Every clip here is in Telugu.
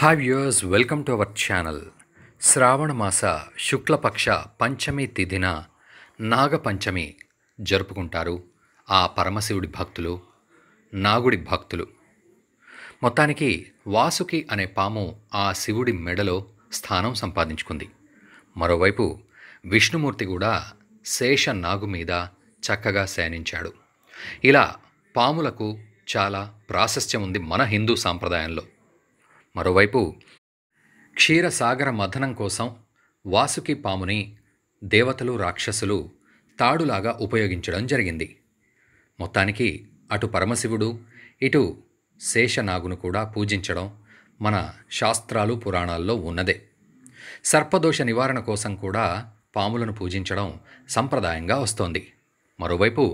hi viewers welcome to our channel శ్రావణ మాస శుక్లపక్ష పంచమి తిథిన నాగపంచమి జరుపుకుంటారు ఆ పరమశివుడి భక్తులు నాగుడి భక్తులు మొత్తానికి వాసుకి అనే పాము ఆ శివుడి మెడలో స్థానం సంపాదించుకుంది మరోవైపు విష్ణుమూర్తి కూడా శేష నాగు మీద చక్కగా శయనించాడు ఇలా పాములకు చాలా ప్రాశస్త్యం ఉంది మన హిందూ సాంప్రదాయంలో మరోవైపు క్షీరసాగర మథనం కోసం వాసుకి పాముని దేవతలు రాక్షసులు తాడులాగా ఉపయోగించడం జరిగింది మొత్తానికి అటు పరమశివుడు ఇటు శేషనాగును కూడా పూజించడం మన శాస్త్రాలు పురాణాల్లో ఉన్నదే సర్పదోష నివారణ కోసం కూడా పాములను పూజించడం సంప్రదాయంగా వస్తోంది మరోవైపు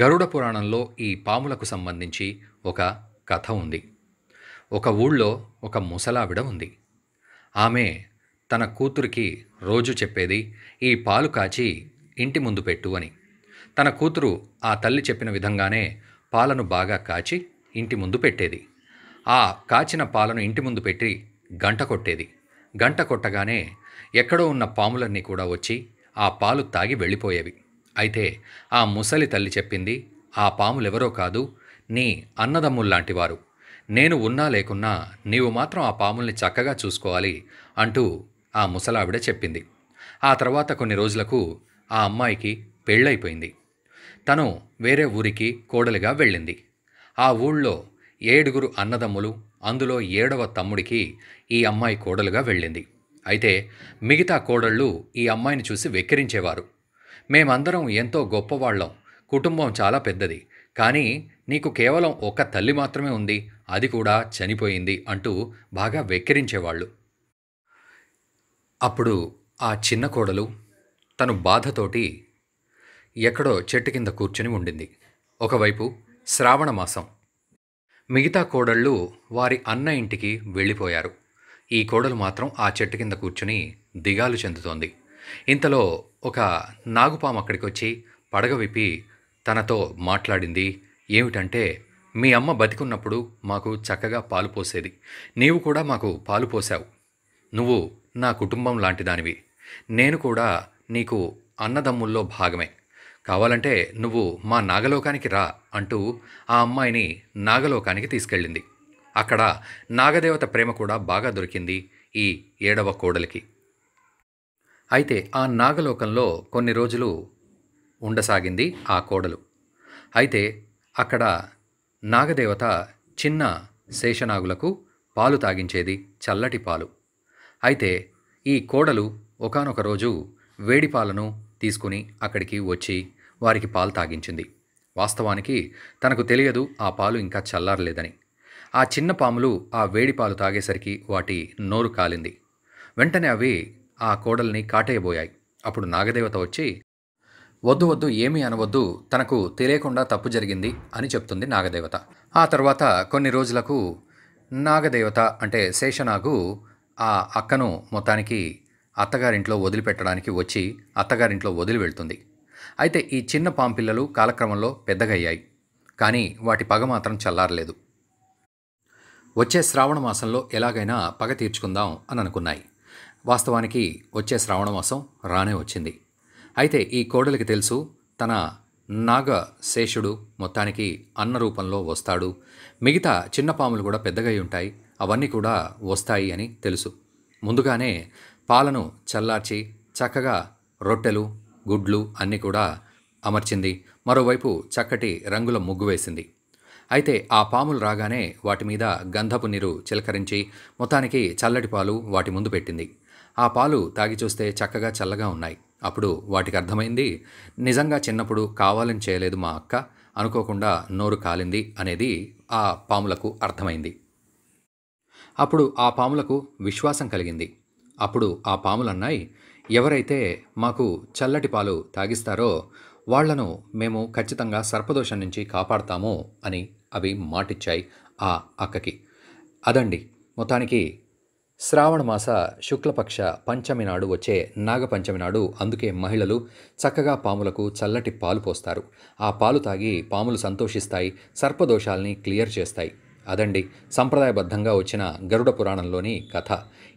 గరుడ పురాణంలో ఈ పాములకు సంబంధించి ఒక కథ ఉంది ఒక ఊళ్ళో ఒక ముసలావిడ ఉంది ఆమె తన కూతురికి రోజు చెప్పేది ఈ పాలు కాచి ఇంటి ముందు పెట్టు అని తన కూతురు ఆ తల్లి చెప్పిన విధంగానే పాలను బాగా కాచి ఇంటి ముందు పెట్టేది ఆ కాచిన పాలను ఇంటి ముందు పెట్టి గంట కొట్టేది గంట కొట్టగానే ఎక్కడో ఉన్న పాములన్నీ కూడా వచ్చి ఆ పాలు తాగి వెళ్ళిపోయేవి అయితే ఆ ముసలి తల్లి చెప్పింది ఆ పాములెవరో కాదు నీ అన్నదమ్ముల్లాంటివారు నేను ఉన్నా లేకున్నా నీవు మాత్రం ఆ పాముల్ని చక్కగా చూసుకోవాలి అంటూ ఆ ముసలావిడ చెప్పింది ఆ తర్వాత కొన్ని రోజులకు ఆ అమ్మాయికి పెళ్ళైపోయింది తను వేరే ఊరికి కోడలిగా వెళ్ళింది ఆ ఊళ్ళో ఏడుగురు అన్నదమ్ములు అందులో ఏడవ తమ్ముడికి ఈ అమ్మాయి కోడలుగా వెళ్ళింది అయితే మిగతా కోడళ్ళు ఈ అమ్మాయిని చూసి వెక్కిరించేవారు మేమందరం ఎంతో గొప్పవాళ్ళం కుటుంబం చాలా పెద్దది కానీ నీకు కేవలం ఒక్క తల్లి మాత్రమే ఉంది అది కూడా చనిపోయింది అంటూ బాగా వెక్కిరించేవాళ్ళు అప్పుడు ఆ చిన్న కోడలు తను బాధతోటి ఎక్కడో చెట్టు కింద కూర్చుని ఉండింది ఒకవైపు శ్రావణ మాసం మిగతా కోడళ్ళు వారి అన్న ఇంటికి వెళ్ళిపోయారు ఈ కోడలు మాత్రం ఆ చెట్టు కింద కూర్చుని దిగాలు చెందుతోంది ఇంతలో ఒక నాగుపాము అక్కడికి వచ్చి పడగ విప్పి తనతో మాట్లాడింది ఏమిటంటే మీ అమ్మ బతికున్నప్పుడు మాకు చక్కగా పాలు పోసేది నీవు కూడా మాకు పాలు పోసావు నువ్వు నా కుటుంబం లాంటిదానివి నేను కూడా నీకు అన్నదమ్ముల్లో భాగమే కావాలంటే నువ్వు మా నాగలోకానికి రా అంటూ ఆ అమ్మాయిని నాగలోకానికి తీసుకెళ్ళింది అక్కడ నాగదేవత ప్రేమ కూడా బాగా దొరికింది ఈ ఏడవ కోడలికి అయితే ఆ నాగలోకంలో కొన్ని రోజులు ఉండసాగింది ఆ కోడలు అయితే అక్కడ నాగదేవత చిన్న శేషనాగులకు పాలు తాగించేది చల్లటి పాలు అయితే ఈ కోడలు ఒకనొక రోజు వేడి పాలను తీసుకుని అక్కడికి వచ్చి వారికి పాలు తాగించింది వాస్తవానికి తనకు తెలియదు ఆ పాలు ఇంకా చల్లారలేదని ఆ చిన్న పాములు ఆ వేడి పాలు తాగేసరికి వాటి నోరు కాలింది వెంటనే అవి ఆ కోడల్ని కాటేయబోయాయి అప్పుడు నాగదేవత వచ్చి వద్దు వద్దు ఏమీ అనవద్దు తనకు తెలియకుండా తప్పు జరిగింది అని చెప్తుంది నాగదేవత ఆ తర్వాత కొన్ని రోజులకు నాగదేవత అంటే శేషనాగు ఆ అక్కను మొత్తానికి అత్తగారింట్లో వదిలిపెట్టడానికి వచ్చి అత్తగారింట్లో వదిలి వెళ్తుంది అయితే ఈ చిన్న పాంపిల్లలు కాలక్రమంలో పెద్దగయ్యాయి కానీ వాటి పగ మాత్రం చల్లారలేదు వచ్చే శ్రావణ మాసంలో ఎలాగైనా పగ తీర్చుకుందాం అని అనుకున్నాయి వాస్తవానికి వచ్చే శ్రావణ మాసం రానే వచ్చింది అయితే ఈ కోడలికి తెలుసు తన నాగ శేషుడు మొత్తానికి అన్న రూపంలో వస్తాడు మిగతా చిన్న పాములు కూడా పెద్దగా ఉంటాయి అవన్నీ కూడా వస్తాయి అని తెలుసు ముందుగానే పాలను చల్లార్చి చక్కగా రొట్టెలు గుడ్లు అన్నీ కూడా అమర్చింది మరోవైపు చక్కటి రంగుల ముగ్గు వేసింది అయితే ఆ పాములు రాగానే వాటి మీద గంధపు నీరు చిలకరించి మొత్తానికి చల్లటి పాలు వాటి ముందు పెట్టింది ఆ పాలు తాగి చూస్తే చక్కగా చల్లగా ఉన్నాయి అప్పుడు వాటికి అర్థమైంది నిజంగా చిన్నప్పుడు కావాలని చేయలేదు మా అక్క అనుకోకుండా నోరు కాలింది అనేది ఆ పాములకు అర్థమైంది అప్పుడు ఆ పాములకు విశ్వాసం కలిగింది అప్పుడు ఆ పాములన్నాయి ఎవరైతే మాకు చల్లటి పాలు తాగిస్తారో వాళ్లను మేము ఖచ్చితంగా సర్పదోషం నుంచి కాపాడతాము అని అవి మాటిచ్చాయి ఆ అక్కకి అదండి మొత్తానికి శ్రావణమాస శుక్లపక్ష పంచమి నాడు వచ్చే నాగపంచమి నాడు అందుకే మహిళలు చక్కగా పాములకు చల్లటి పాలు పోస్తారు ఆ పాలు తాగి పాములు సంతోషిస్తాయి సర్పదోషాల్ని క్లియర్ చేస్తాయి అదండి సంప్రదాయబద్ధంగా వచ్చిన గరుడ పురాణంలోని కథ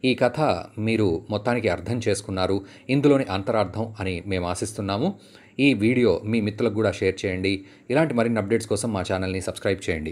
ఈ కథ మీరు మొత్తానికి అర్థం చేసుకున్నారు ఇందులోని అంతరార్థం అని మేము ఆశిస్తున్నాము ఈ వీడియో మీ మిత్రులకు కూడా షేర్ చేయండి ఇలాంటి మరిన్ని అప్డేట్స్ కోసం మా ఛానల్ని సబ్స్క్రైబ్ చేయండి